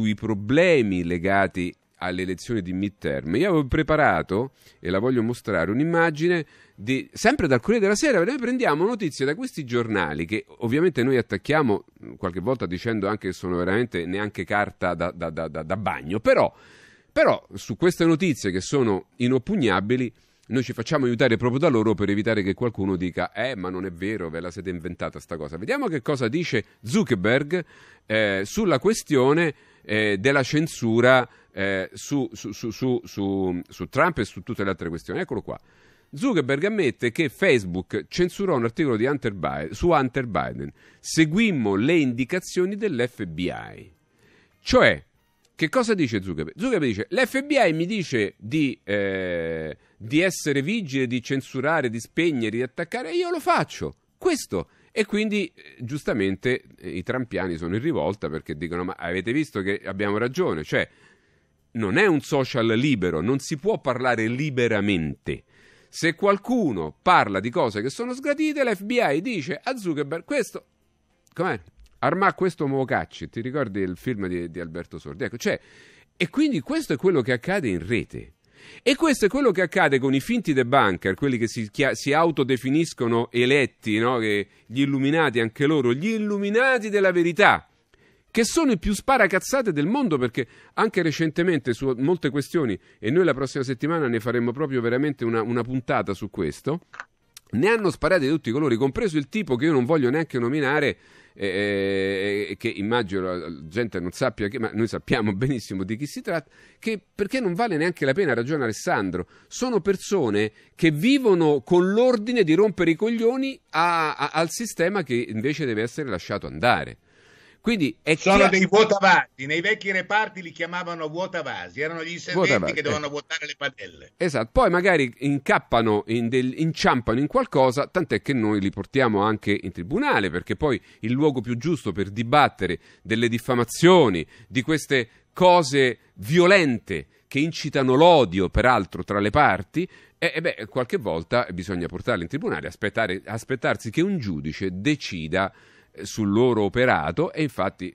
sui problemi legati all'elezione elezioni di midterm, io avevo preparato, e la voglio mostrare, un'immagine di, sempre dal Corriere della Sera, noi prendiamo notizie da questi giornali che ovviamente noi attacchiamo mm, qualche volta dicendo anche che sono veramente neanche carta da, da, da, da bagno, però, però su queste notizie che sono inoppugnabili noi ci facciamo aiutare proprio da loro per evitare che qualcuno dica eh ma non è vero, ve la siete inventata sta cosa. Vediamo che cosa dice Zuckerberg eh, sulla questione eh, della censura eh, su, su, su, su, Trump e su tutte le altre questioni. Eccolo qua. Zuckerberg ammette che Facebook censurò un articolo Hunter Biden, su Hunter Biden. Seguimmo le indicazioni dell'FBI. Cioè, che cosa dice Zuckerberg? Zuckerberg dice: L'FBI mi dice di, eh, di essere vigile, di censurare, di spegnere, di attaccare, e io lo faccio. Questo è... E quindi eh, giustamente eh, i trampiani sono in rivolta perché dicono: Ma avete visto che abbiamo ragione? Cioè, non è un social libero, non si può parlare liberamente. Se qualcuno parla di cose che sono sgradite, l'FBI dice a Zuckerberg: Questo com'è? Armà questo nuovo cacci. Ti ricordi il film di, di Alberto Sordi? Ecco, cioè, e quindi questo è quello che accade in rete. E questo è quello che accade con i finti debunker, quelli che si, chia- si autodefiniscono eletti, no? gli illuminati anche loro, gli illuminati della verità, che sono i più sparacazzate del mondo perché anche recentemente su molte questioni, e noi la prossima settimana ne faremo proprio veramente una, una puntata su questo, ne hanno sparate di tutti i colori, compreso il tipo che io non voglio neanche nominare, eh, eh, eh che immagino la gente non sappia, che, ma noi sappiamo benissimo di chi si tratta, che, perché non vale neanche la pena, ragiona Alessandro. Sono persone che vivono con l'ordine di rompere i coglioni a, a, al sistema che invece deve essere lasciato andare. Quindi è Sono chiaro... dei vuotavasi, nei vecchi reparti li chiamavano vuotavasi, erano gli inservienti che eh. dovevano eh. vuotare le padelle. Esatto, poi magari incappano, in del... inciampano in qualcosa, tant'è che noi li portiamo anche in tribunale, perché poi il luogo più giusto per dibattere delle diffamazioni, di queste cose violente che incitano l'odio, peraltro, tra le parti, e, e beh, qualche volta bisogna portarli in tribunale, aspettare, aspettarsi che un giudice decida sul loro operato e infatti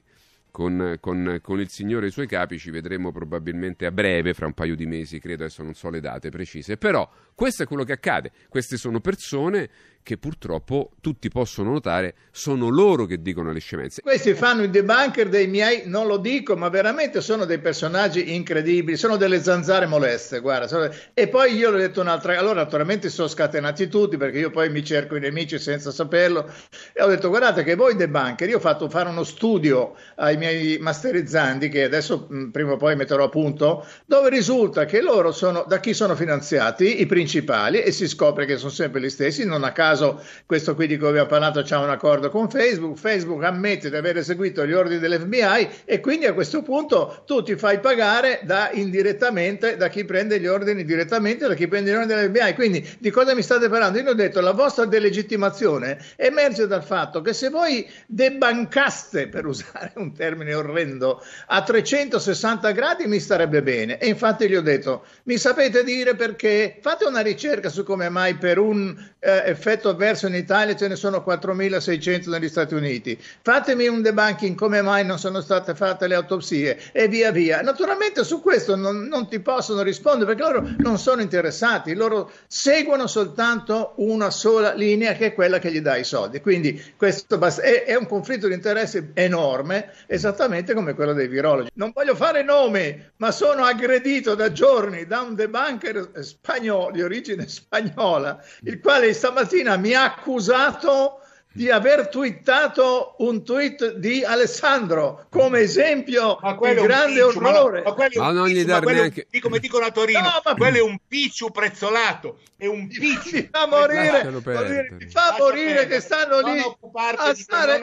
con, con, con, il Signore e i suoi capi ci vedremo probabilmente a breve, fra un paio di mesi, credo, adesso non so le date precise, però questo è quello che accade, queste sono persone che purtroppo tutti possono notare sono loro che dicono le scemenze. Questi fanno i debunker dei miei, non lo dico, ma veramente sono dei personaggi incredibili, sono delle zanzare moleste, guarda. Sono... E poi io l'ho detto un'altra, allora naturalmente sono scatenati tutti perché io poi mi cerco i nemici senza saperlo e ho detto guardate che voi debunker, io ho fatto fare uno studio ai miei masterizzanti, che adesso mh, mm, prima o poi metterò a punto, dove risulta che loro sono da chi sono finanziati i principali e si scopre che sono sempre gli stessi, non a caso caso questo qui di cui vi ho parlato c'è un accordo con Facebook, Facebook ammette di aver eseguito gli ordini dell'FBI e quindi a questo punto tu ti fai pagare da indirettamente da chi prende gli ordini direttamente da chi prende gli ordini dell'FBI. Quindi di cosa mi state parlando? Io ho detto la vostra delegittimazione emerge dal fatto che se voi debancaste, per usare un termine orrendo, a 360 gradi mi starebbe bene. E infatti gli ho detto, mi sapete dire perché? Fate una ricerca su come mai per un eh, effetto 100 verso in Italia ce ne sono 4.600 negli Stati Uniti. Fatemi un debunking come mai non sono state fatte le autopsie e via via. Naturalmente su questo non, non ti possono rispondere perché loro non sono interessati, loro seguono soltanto una sola linea che è quella che gli dà i soldi. Quindi questo è, è un conflitto di interessi enorme, esattamente come quello dei virologi. Non voglio fare nomi, ma sono aggredito da giorni da un debunker spagnolo di origine spagnola, il quale stamattina mi ha accusato di aver twittato un tweet di Alessandro come esempio di grande orrore. Ma, no, non gli dar neanche... come dicono a Torino, no, ma... quello è un picciu prezzolato, è un picciu. Mi fa morire, morire mi fa morire che stanno lì a stare...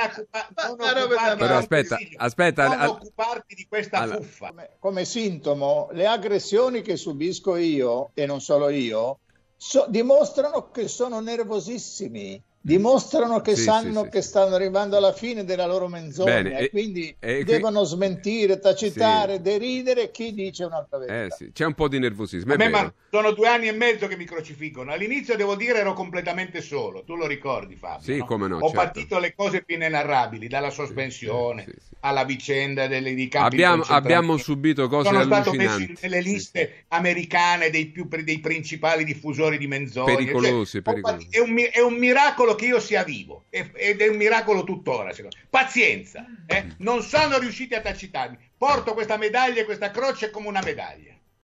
Però aspetta, aspetta. Non occuparti di questa allora. fuffa. Come, come sintomo, le aggressioni che subisco io, e non solo io, so, dimostrano che sono nervosissimi dimostrano che sì, sanno sì, che stanno arrivando alla fine della loro menzogna Bene, e, quindi e, devono smentire, tacitare, deridere chi dice un'altra verità. Eh c'è un po' di nervosismo. Me, ma sono due anni e mezzo che mi crocifiggono. All'inizio devo dire ero completamente solo, tu lo ricordi Fabio? No? No, Ho certo. patito le cose più inenarrabili, dalla sospensione alla vicenda delle, di campi abbiamo, abbiamo subito cose Sono stato messo nelle liste americane dei, più, dei principali diffusori di menzogne. Cioè, pericolosi, cioè, pericolosi. È, un, è un miracolo miracolo che io sia vivo ed è un miracolo tuttora. Secondo me. Pazienza, eh? non sono riusciti a tacitarmi. Porto questa medaglia e questa croce come una medaglia.